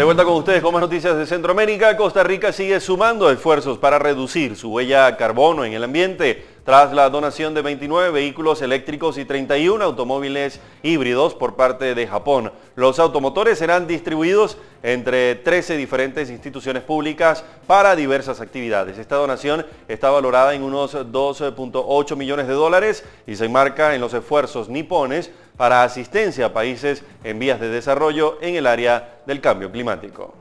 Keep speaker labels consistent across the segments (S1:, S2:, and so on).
S1: De vuelta con ustedes con más noticias de Centroamérica. Costa Rica sigue sumando esfuerzos para reducir su huella de carbono en el ambiente tras la donación de 29 vehículos eléctricos y 31 automóviles híbridos por parte de Japón. Los automotores serán distribuidos entre 13 diferentes instituciones públicas para diversas actividades. Esta donación está valorada en unos 12.8 millones de dólares y se enmarca en los esfuerzos nipones para asistencia a países en vías de desarrollo en el área del cambio climático.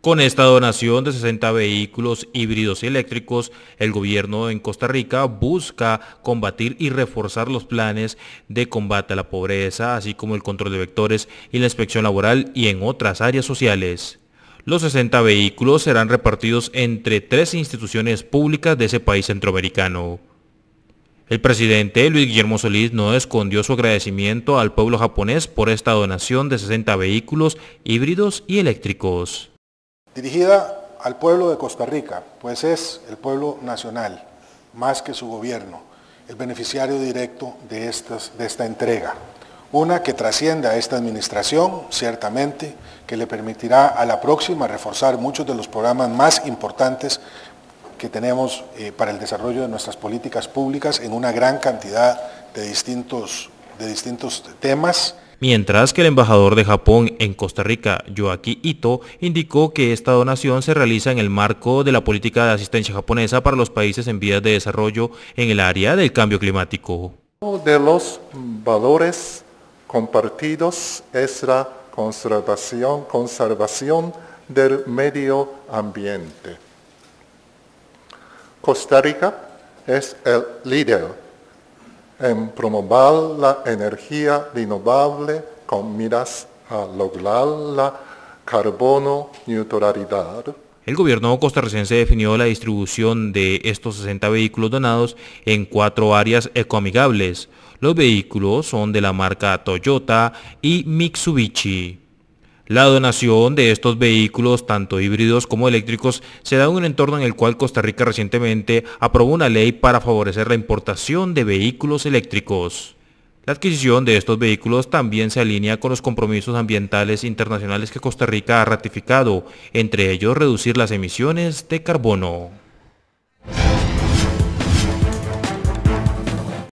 S2: Con esta donación de 60 vehículos híbridos y eléctricos, el gobierno en Costa Rica busca combatir y reforzar los planes de combate a la pobreza, así como el control de vectores y la inspección laboral y en otras áreas sociales. Los 60 vehículos serán repartidos entre tres instituciones públicas de ese país centroamericano. El presidente Luis Guillermo Solís no escondió su agradecimiento al pueblo japonés por esta donación de 60 vehículos híbridos y eléctricos.
S3: Dirigida al pueblo de Costa Rica, pues es el pueblo nacional, más que su gobierno, el beneficiario directo de, de esta entrega. Una que trasciende a esta administración, ciertamente, que le permitirá a la próxima reforzar muchos de los programas más importantes que tenemos eh, para el desarrollo de nuestras políticas públicas en una gran cantidad de distintos, de distintos temas.
S2: Mientras que el embajador de Japón en Costa Rica, Yoaki Ito, indicó que esta donación se realiza en el marco de la política de asistencia japonesa para los países en vías de desarrollo en el área del cambio climático.
S4: Uno de los valores compartidos es la conservación, conservación del medio ambiente. Costa Rica es el líder en promover la energía renovable con miras a lograr la carbono neutralidad.
S2: El gobierno costarricense definió la distribución de estos 60 vehículos donados en cuatro áreas ecoamigables. Los vehículos son de la marca Toyota y Mitsubishi. La donación de estos vehículos, tanto híbridos como eléctricos, se da en un entorno en el cual Costa Rica recientemente aprobó una ley para favorecer la importación de vehículos eléctricos. La adquisición de estos vehículos también se alinea con los compromisos ambientales internacionales que Costa Rica ha ratificado, entre ellos reducir las emisiones de carbono.